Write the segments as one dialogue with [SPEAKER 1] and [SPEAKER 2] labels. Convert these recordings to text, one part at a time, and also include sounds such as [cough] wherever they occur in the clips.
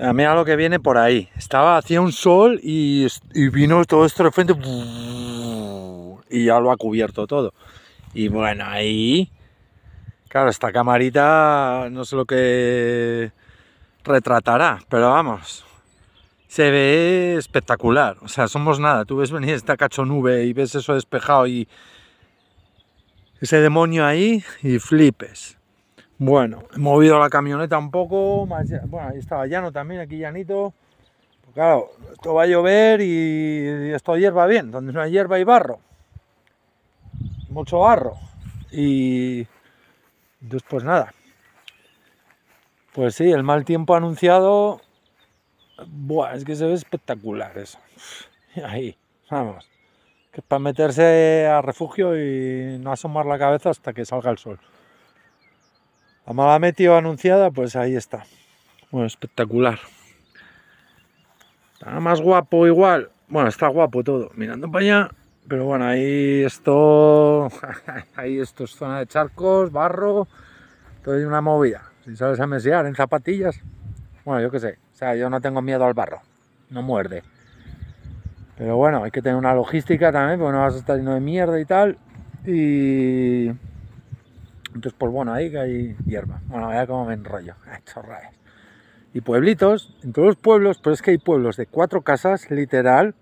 [SPEAKER 1] Ah, mira lo que viene por ahí. Estaba, hacía un sol y, y vino todo esto de frente y ya lo ha cubierto todo. Y bueno, ahí, claro, esta camarita no sé lo que retratará, pero vamos, se ve espectacular. O sea, somos nada. Tú ves venir esta cacho nube y ves eso despejado y ese demonio ahí y flipes. Bueno, he movido la camioneta un poco, bueno, ahí estaba llano también, aquí llanito. Pues claro, esto va a llover y, esto hierba bien, donde no hay hierba hay barro. Mucho barro. Y entonces pues nada. Pues sí, el mal tiempo anunciado. Buah, es que se ve espectacular eso. [laughs] Ahí, vamos. Que es para meterse a refugio y no asomar la cabeza hasta que salga el sol. La mala metió anunciada, pues ahí está. Bueno, espectacular. Nada más guapo igual. Bueno, está guapo todo. Mirando para allá. Pero bueno, ahí esto. [laughs] ahí esto es zona de charcos, barro. Todo es una movida. Si sabes a mesear en zapatillas. Bueno, yo qué sé. O sea, yo no tengo miedo al barro. No muerde. Pero bueno, hay que tener una logística también, porque no vas a estar lleno de mierda y tal. Y entonces, pues bueno, ahí hay hierba. Bueno, vea cómo me enrollo. [laughs] Chorraes. Eh. Y pueblitos, en todos los pueblos, pero es que hay pueblos de cuatro casas, literal,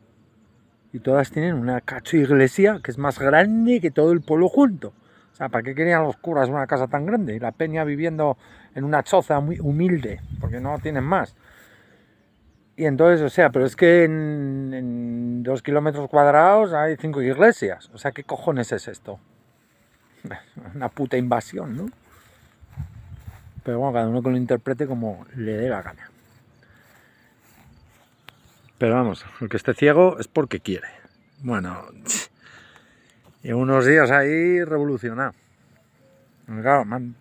[SPEAKER 1] y todas tienen una cacho iglesia que es más grande que todo el pueblo junto. O sea, ¿para qué querían los curas una casa tan grande? Y la peña viviendo en una choza muy humilde, porque no tienen más. Y entonces, o sea, pero es que en dos kilómetros cuadrados hay cinco iglesias. O sea, ¿qué cojones es esto? una puta invasión, ¿no? Pero bueno, cada uno que lo interprete como le dé la gana. Pero vamos, el que esté ciego es porque quiere. Bueno, y unos días ahí revolucionado. me han, han,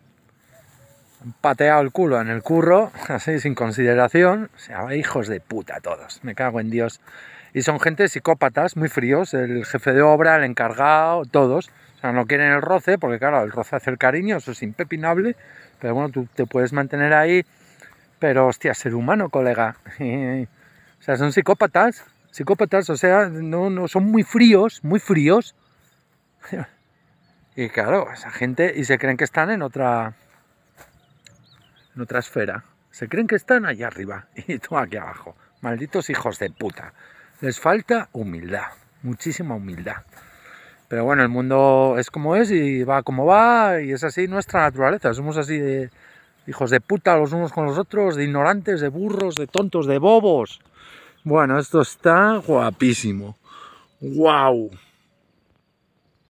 [SPEAKER 1] pateado el culo en el curro, así sin consideración. O sea, hijos de puta todos, me cago en Dios. Y son gente psicópatas, muy fríos, el jefe de obra, el encargado, todos sea, no quieren el roce, porque claro, el roce hace el cariño, eso es impepinable, pero bueno, tú te puedes mantener ahí, pero hostia, ser humano, colega. [laughs] o sea, son psicópatas, psicópatas, o sea, no, no, son muy fríos, muy fríos. [laughs] y claro, esa gente, y se creen que están en otra, en otra esfera. Se creen que están allá arriba [laughs] y tú aquí abajo. Malditos hijos de puta. Les falta humildad, muchísima humildad. Pero bueno, el mundo es como es y va como va y es así nuestra naturaleza. Somos así de hijos de puta los unos con los otros, de ignorantes, de burros, de tontos, de bobos. Bueno, esto está guapísimo. ¡Wow!